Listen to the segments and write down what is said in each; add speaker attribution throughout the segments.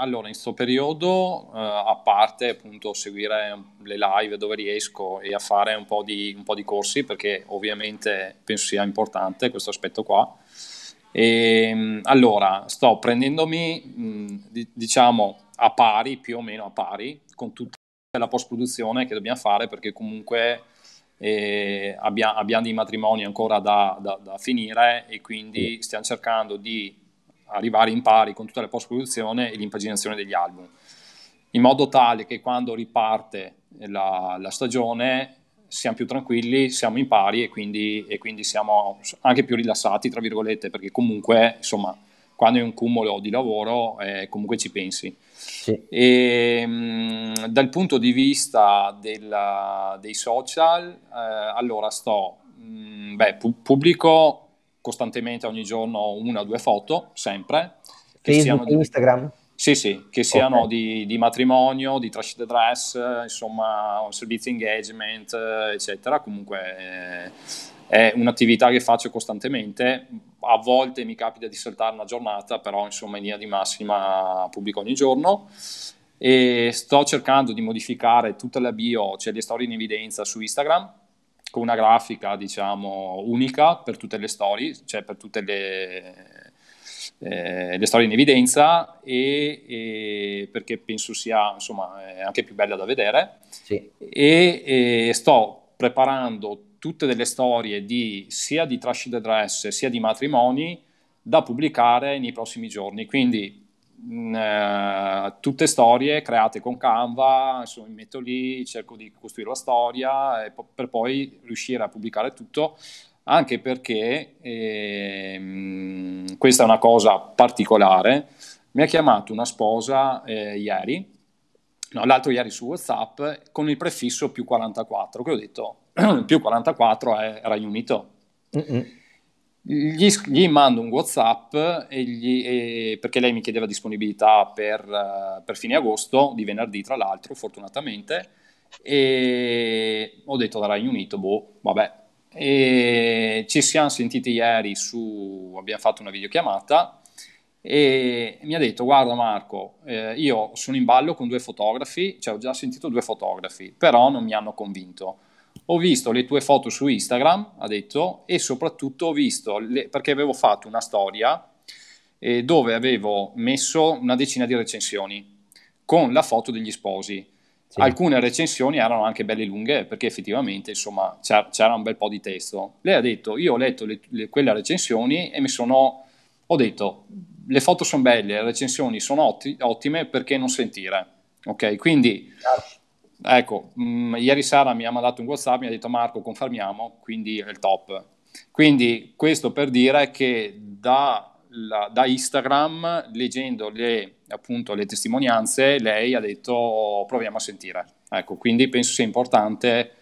Speaker 1: Allora, in questo periodo, eh, a parte appunto seguire le live dove riesco e a fare un po, di, un po' di corsi, perché ovviamente penso sia importante questo aspetto qua, e, ehm, allora, sto prendendomi, mh, diciamo, a pari, più o meno a pari, con tutta la post-produzione che dobbiamo fare, perché comunque eh, abbiamo, abbiamo dei matrimoni ancora da, da, da finire e quindi stiamo cercando di arrivare in pari con tutta la post-produzione e l'impaginazione degli album, in modo tale che quando riparte la, la stagione siamo più tranquilli, siamo in pari e quindi, e quindi, siamo anche più rilassati, tra virgolette, perché comunque, insomma, quando è un cumulo di lavoro, eh, comunque ci pensi. Sì. E, ehm, mh, dal punto di vista della, dei social, eh, allora sto, mh, mm, beh, pu- pubblico costantemente ogni giorno una o due foto, sempre.
Speaker 2: Che Facebook, siano di... Instagram? Sì,
Speaker 1: sì, che siano okay. di, di, matrimonio, di trash the dress, insomma, servizi engagement, eccetera. Comunque eh, è un'attività che faccio costantemente. A volte mi capita di saltare una giornata, però insomma in linea di massima pubblico ogni giorno. E sto cercando di modificare tutta la bio, cioè le storie in evidenza su Instagram, con una grafica, diciamo, unica per tutte le storie, cioè per tutte le, eh, le storie in evidenza e, e, perché penso sia, insomma, anche più bella da vedere. Sì. E, e sto preparando tutte delle storie di, sia di trash the dress sia di matrimoni da pubblicare nei prossimi giorni. Quindi Mm, eh, tutte storie create con Canva, insomma, mi metto lì, cerco di costruire la storia po- per poi riuscire a pubblicare tutto, anche perché eh, questa è una cosa particolare. Mi ha chiamato una sposa eh, ieri, no, l'altro ieri su WhatsApp, con il prefisso più 44, che ho detto più 44 è Regno Unito. Mm-mm. Gli, gli, mando un WhatsApp e gli, e, perché lei mi chiedeva disponibilità per, eh, per, fine agosto, di venerdì tra l'altro, fortunatamente, e ho detto da Regno Unito, boh, vabbè. E ci siamo sentiti ieri su, abbiamo fatto una videochiamata e mi ha detto guarda Marco, eh, io sono in ballo con due fotografi, cioè ho già sentito due fotografi, però non mi hanno convinto ho visto le tue foto su Instagram, ha detto, e soprattutto ho visto, le, perché avevo fatto una storia eh, dove avevo messo una decina di recensioni con la foto degli sposi. Sì. Alcune recensioni erano anche belle lunghe perché effettivamente insomma, c'era un bel po' di testo. Lei ha detto, io ho letto le, le, quelle recensioni e mi sono, ho detto, le foto sono belle, le recensioni sono otti, ottime perché non sentire. Ok, quindi... Certo Ecco, mh, mm, ieri sera mi ha mandato un WhatsApp, mi ha detto Marco, confermiamo, quindi è il top. Quindi questo per dire che da, la, da Instagram, leggendo le, appunto, le testimonianze, lei ha detto oh, proviamo a sentire. Ecco, quindi penso sia importante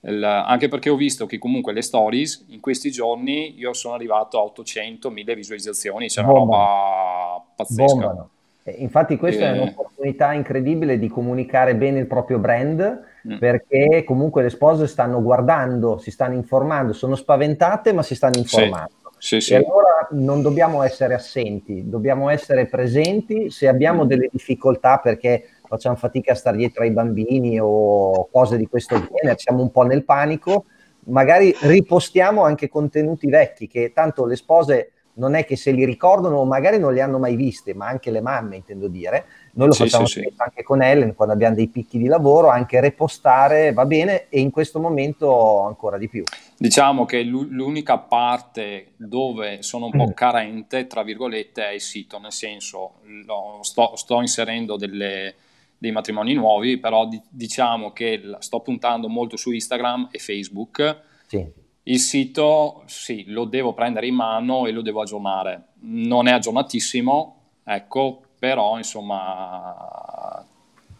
Speaker 1: la, anche perché ho visto che comunque le stories in questi giorni io sono arrivato a 800, 1000 visualizzazioni, c'è cioè una roba
Speaker 2: pazzesca. Bombano. Infatti questo e... è eh. un un'opportunità incredibile di comunicare bene il proprio brand mm. perché comunque le spose stanno guardando, si stanno informando, sono spaventate ma si stanno informando.
Speaker 1: Sì, sì, e allora
Speaker 2: non dobbiamo essere assenti, dobbiamo essere presenti se abbiamo mm. delle difficoltà perché facciamo fatica a stare dietro ai bambini o cose di questo genere, siamo un po' nel panico, magari ripostiamo anche contenuti vecchi che tanto le spose non è che se li ricordano, magari non le hanno mai viste, ma anche le mamme intendo dire, noi lo sì, facciamo sì, sì. anche con Ellen quando abbiamo dei picchi di lavoro, anche repostare va bene e in questo momento ancora di più.
Speaker 1: Diciamo che l'unica parte dove sono un po' mm. carente, tra virgolette, è il sito, nel senso lo, sto, sto, inserendo delle, dei matrimoni nuovi, però di, diciamo che sto puntando molto su Instagram e Facebook. Sì il sito, sì, lo devo prendere in mano e lo devo aggiornare. Non è aggiornatissimo, ecco, però insomma,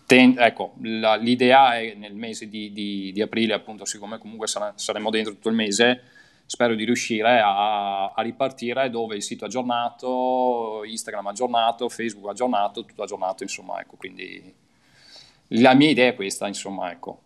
Speaker 1: ten- ecco, la, l'idea è nel mese di, di, di aprile, appunto, siccome comunque sare- saremo dentro tutto il mese, spero di riuscire a, a, ripartire dove il sito è aggiornato, Instagram è aggiornato, Facebook è aggiornato, tutto aggiornato, insomma, ecco, quindi la mia idea è questa, insomma, ecco.